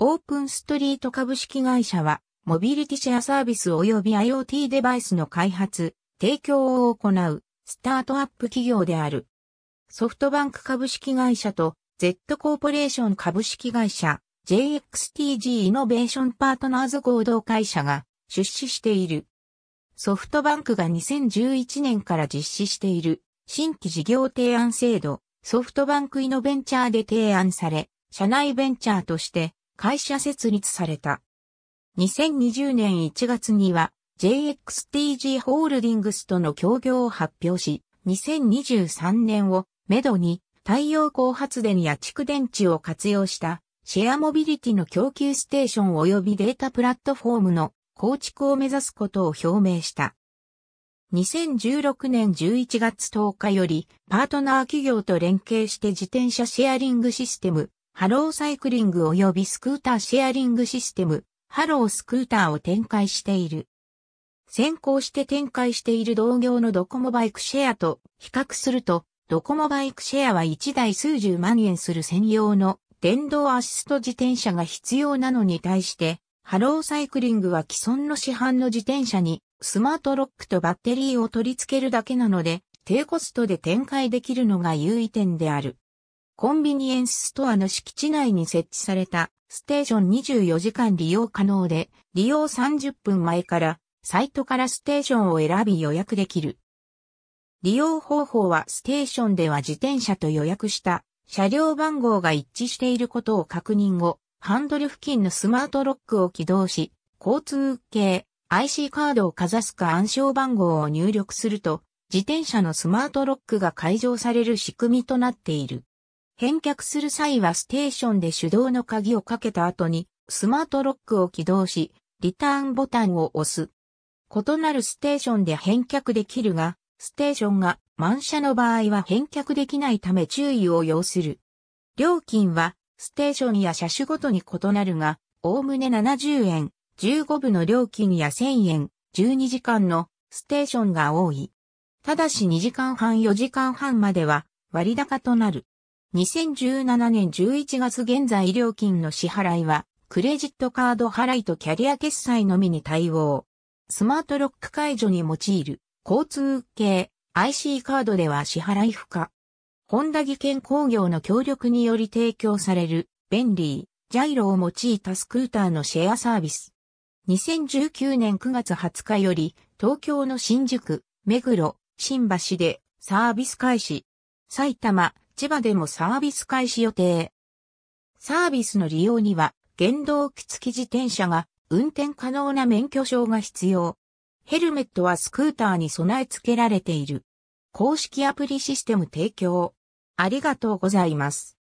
オープンストリート株式会社は、モビリティシェアサービス及び IoT デバイスの開発、提供を行う、スタートアップ企業である。ソフトバンク株式会社と、Z コーポレーション株式会社、JXTG イノベーションパートナーズ合同会社が出資している。ソフトバンクが2011年から実施している新規事業提案制度、ソフトバンクイノベンチャーで提案され、社内ベンチャーとして会社設立された。2020年1月には JXTG ホールディングスとの協業を発表し、2023年をめどに太陽光発電や蓄電池を活用したシェアモビリティの供給ステーション及びデータプラットフォームの構築を目指すことを表明した。2016年11月10日よりパートナー企業と連携して自転車シェアリングシステムハローサイクリング及びスクーターシェアリングシステム、ハロースクーターを展開している。先行して展開している同業のドコモバイクシェアと比較すると、ドコモバイクシェアは1台数十万円する専用の電動アシスト自転車が必要なのに対して、ハローサイクリングは既存の市販の自転車にスマートロックとバッテリーを取り付けるだけなので、低コストで展開できるのが優位点である。コンビニエンスストアの敷地内に設置されたステーション24時間利用可能で、利用30分前からサイトからステーションを選び予約できる。利用方法はステーションでは自転車と予約した車両番号が一致していることを確認後、ハンドル付近のスマートロックを起動し、交通系 IC カードをかざすか暗証番号を入力すると、自転車のスマートロックが解除される仕組みとなっている。返却する際はステーションで手動の鍵をかけた後にスマートロックを起動し、リターンボタンを押す。異なるステーションで返却できるが、ステーションが満車の場合は返却できないため注意を要する。料金はステーションや車種ごとに異なるが、おおむね70円、15部の料金や1000円、12時間のステーションが多い。ただし2時間半4時間半までは割高となる。2017年11月現在料金の支払いは、クレジットカード払いとキャリア決済のみに対応。スマートロック解除に用いる交通系 IC カードでは支払い不可。ホンダ技研工業の協力により提供される便利、ジャイロを用いたスクーターのシェアサービス。2019年9月20日より東京の新宿、目黒、新橋でサービス開始。埼玉、千葉でもサービス開始予定。サービスの利用には、原動機付き自転車が運転可能な免許証が必要。ヘルメットはスクーターに備え付けられている。公式アプリシステム提供。ありがとうございます。